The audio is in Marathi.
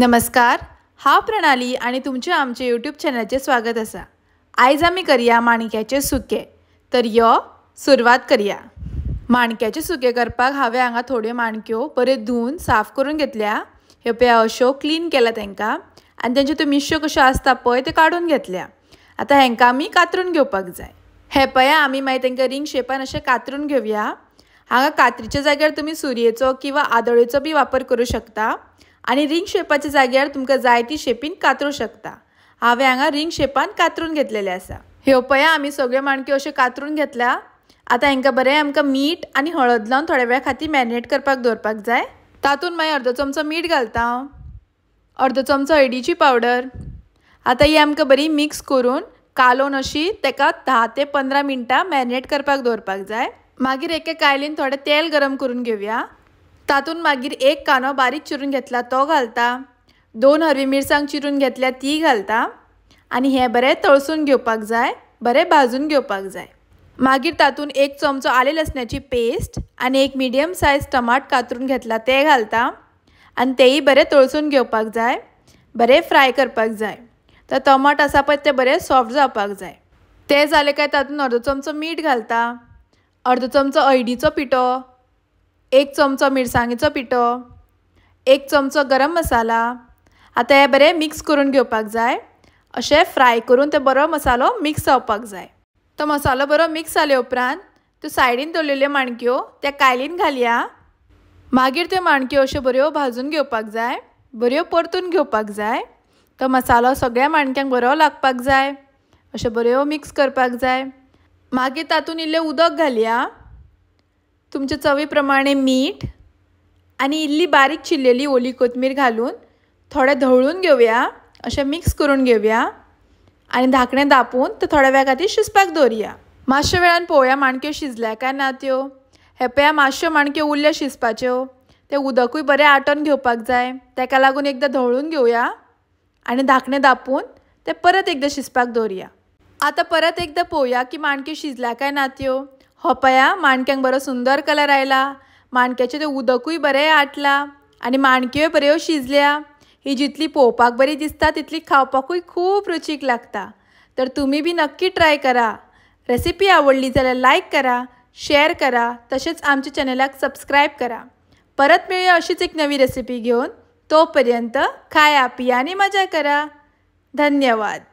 नमस्कार हा प्रणाली आणि तुमचे आमचे यूट्यूब चॅनलचे स्वागत असा आयज आम्ही करया माणक्याचें सुके तर यो सुरवात करया माणक्याचें सुके करपाक हांवें हांगा थोड्यो माणक्यो बऱ्यो धुवन साफ करून घेतल्या ह्यो पळय अश्यो क्लीन केल्या तांकां आणि तेंच्यो त्यो मिश्यो कश्यो आसता पळय ते काढून घेतल्या आता हांकां आमी कातरून घेवपाक जाय हे पय आमी मागीर तांकां रिंग शेपान अशें कातरून घेवया हांगा कात्रीच्या जाग्यार तुमी सुरयेचो किंवा आदळेचो बी वापर करू शकता आणि रिंग शेपाच्या जाग्यार तुमकां जाय ती शेपीन कातरू शकता हांवें हांगा रिंग शेपान कातरून घेतलेले आसा ह्यो पया आमी सगळ्यो माणक्यो अश्यो कातरून घेतल्या आतां हांकां बरें आमकां मीठ आनी हळद लावन थोड्या वेळा खातीर मॅरिनेट करपाक दवरपाक जाय तातूंत मागीर अर्दो चमचो मीठ घालता हांव अर्दो चमचो हळदीची पावडर आतां ही आमकां बरी मिक्स करून कालोवन अशी ताका धा ते पंदरा मिनटां मॅरिनेट करपाक दवरपाक जाय मागीर एके कायलीन थोडें तेल गरम करून घेवया तातून मागीर एक कांदो बारीक चिरून घेतला तो घालता दोन हरवी मिरसांग चिरून घेतल्या ती घालता आणि हे बरे तळसून घेवपाक जाय बरे भाजून घेवपाक जाय मागीर तातून एक चमचो आले लसण्याची पेस्ट आणि एक मिडियम सायज टमाट कातरून घेतला ते घालता आणि तेही बरे तळसून घेवपाक जाय बरे फ्राय करपाक जाय तर टमाट असा पण ते बरे सॉफ्ट जावपाक जाय तें जालें काय तातूंत अर्दो चमचो मीठ घालता अर्दो चमचो हळडीचो पिठो एक चमचो मिरसांगेचो पिठो एक चमचो गरम मसाला आतां हें बरें मिक्स करून घेवपाक जाय अशें फ्राय करून तो बरो मसालो मिक्स जावपाक जाय तो मसालो बरो मिक्स जाले उपरांत त्यो सायडीन दवरलेल्यो माणक्यो त्या कायलीन घालया मागीर त्यो माणक्यो अश्यो बऱ्यो भाजून घेवपाक जाय बऱ्यो परतून घेवपाक जाय तो मसालो सगळ्या माणक्यांक बरो लागपाक जाय अश्यो बऱ्यो मिक्स करपाक जाय मागीर तातूंत इल्लें उदक घालया तुमच्या चवीप्रमाणे मीठ आणि इल्ली बारीक चिरलेली ओली कोथमीर घालून थोडे धवळून घेऊया अशें मिक्स करून घेऊया आणि धाकणे दापून ते थोड्या वेळा खातीर शिजपाक दवरुया मातशा वेळान पळोवया माणक्यो शिजल्या काय ना त्यो हे पया मातश्यो माणक्यो उरल्या शिजपाच्यो तें उदकूय बरें आटोन घेवपाक जाय ताका लागून एकदां धवळून घेवया आणि धाकणे दापून ते परत एकदां शिजपाक दवरया आतां परत एकदां पळोवया की माणक्यो शिजल्या काय ना त्यो हो पया माणक्यांक बरो सुंदर कलर आयला माणक्याचें तें उदकूय बरें आटलां आनी माणक्योय बऱ्यो शिजल्या ही जितली पळोवपाक बरी दिसता तितली खावपाकूय खूब रुचीक लागता तर तुम्ही बी नक्की ट्राय करा रेसिपी आवडली जाल्यार लायक करा शेअर करा तसेच आमच्या चॅनलाक सबस्क्राईब करा परत मिळूया अशीच एक नवी रेसिपी घेऊन तोपर्यंत खाया पिया आणि मजा करा धन्यवाद